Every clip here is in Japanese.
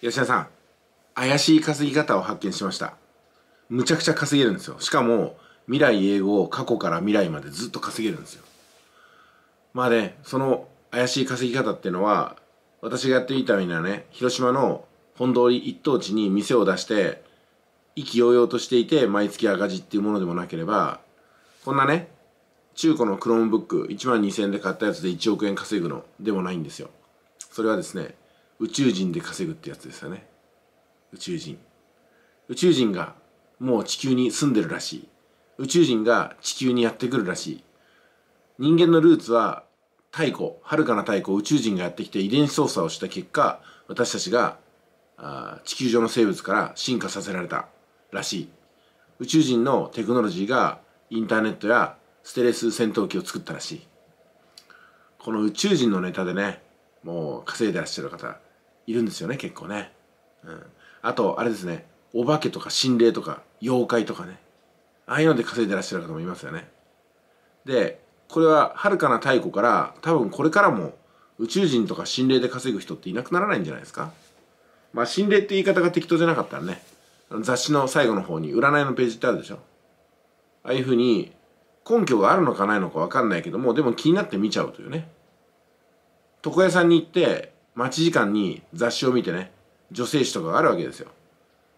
吉田さん、怪しい稼ぎ方を発見しました。むちゃくちゃ稼げるんですよ。しかも、未来英語を過去から未来までずっと稼げるんですよ。まあね、その怪しい稼ぎ方っていうのは、私がやっていたたいなね、広島の本通り一等地に店を出して、意気揚々としていて、毎月赤字っていうものでもなければ、こんなね、中古のクロームブック1万2000円で買ったやつで1億円稼ぐのでもないんですよ。それはですね、宇宙人で稼ぐってやつですよね宇宙人宇宙人がもう地球に住んでるらしい宇宙人が地球にやってくるらしい人間のルーツは太古遥かな太古宇宙人がやってきて遺伝子操作をした結果私たちがあ地球上の生物から進化させられたらしい宇宙人のテクノロジーがインターネットやステレス戦闘機を作ったらしいこの宇宙人のネタでねもう稼いでらっしゃる方いるんですよね結構ね、うん、あとあれですねお化けとか心霊とか妖怪とかねああいうので稼いでらっしゃる方もいますよねでこれははるかな太古から多分これからも宇宙人とか心霊で稼ぐ人っていなくならないんじゃないですかまあ心霊って言い方が適当じゃなかったらね雑誌の最後の方に占いのページってあるでしょああいうふうに根拠があるのかないのか分かんないけどもでも気になって見ちゃうというね床屋さんに行って待ち時間に雑誌を見てね、女性誌とかがあるわけですよ。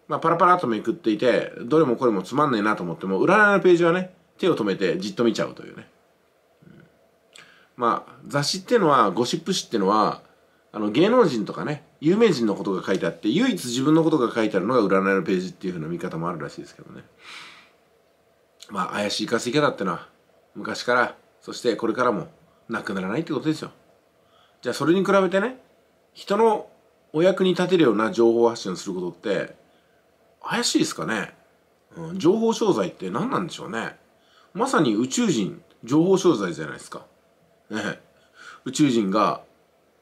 まあ、パラパラとめくっていて、どれもこれもつまんねえなと思っても、占いのページはね、手を止めてじっと見ちゃうというね。まあ、雑誌っていうのは、ゴシップ誌っていうのは、あの、芸能人とかね、有名人のことが書いてあって、唯一自分のことが書いてあるのが占いのページっていうふうな見方もあるらしいですけどね。まあ、怪しい稼ぎ方ってのは、昔から、そしてこれからも、なくならないってことですよ。じゃあ、それに比べてね、人のお役に立てるような情報発信をすることって怪しいですかね、うん、情報商材って何なんでしょうねまさに宇宙人情報商材じゃないですか。ね宇宙人が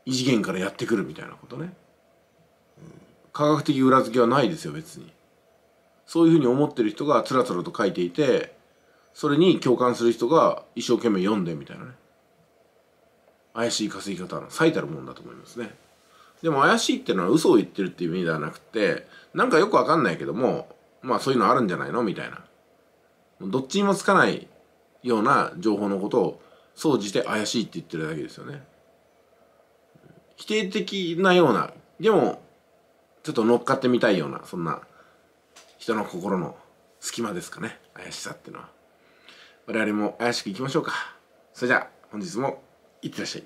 異次元からやってくるみたいなことね。うん、科学的裏付けはないですよ別に。そういうふうに思ってる人がつらつらと書いていてそれに共感する人が一生懸命読んでみたいなね。怪しい稼ぎ方の最たるもんだと思いますね。でも怪しいっていうのは嘘を言ってるっていう意味ではなくて、なんかよくわかんないけども、まあそういうのあるんじゃないのみたいな。どっちにもつかないような情報のことを、総じて怪しいって言ってるだけですよね。否定的なような、でも、ちょっと乗っかってみたいような、そんな、人の心の隙間ですかね。怪しさっていうのは。我々も怪しくいきましょうか。それじゃあ、本日もいってらっしゃい。